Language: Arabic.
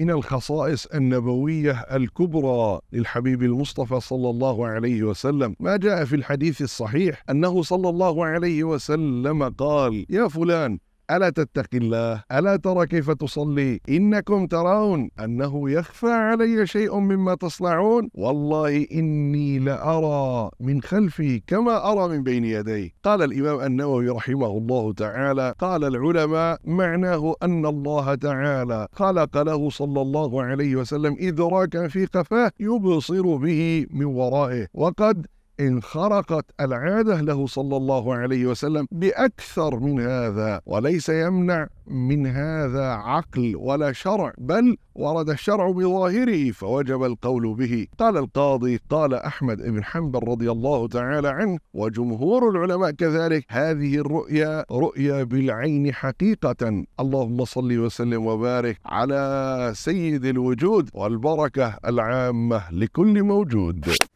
من الخصائص النبوية الكبرى للحبيب المصطفى صلى الله عليه وسلم ما جاء في الحديث الصحيح أنه صلى الله عليه وسلم قال يا فلان ألا تتقي الله ألا ترى كيف تصلي إنكم ترون أنه يخفى علي شيء مما تصنعون والله إني لأرى من خلفي كما أرى من بين يدي قال الإمام النووي رحمه الله تعالى قال العلماء معناه أن الله تعالى خلق له صلى الله عليه وسلم إدراكا في قفاه يبصر به من ورائه وقد انخرقت العادة له صلى الله عليه وسلم بأكثر من هذا وليس يمنع من هذا عقل ولا شرع بل ورد الشرع بظاهره فوجب القول به قال القاضي قال أحمد بن حنبل رضي الله تعالى عنه وجمهور العلماء كذلك هذه الرؤيا رؤيا بالعين حقيقة اللهم صل وسلم وبارك على سيد الوجود والبركة العامة لكل موجود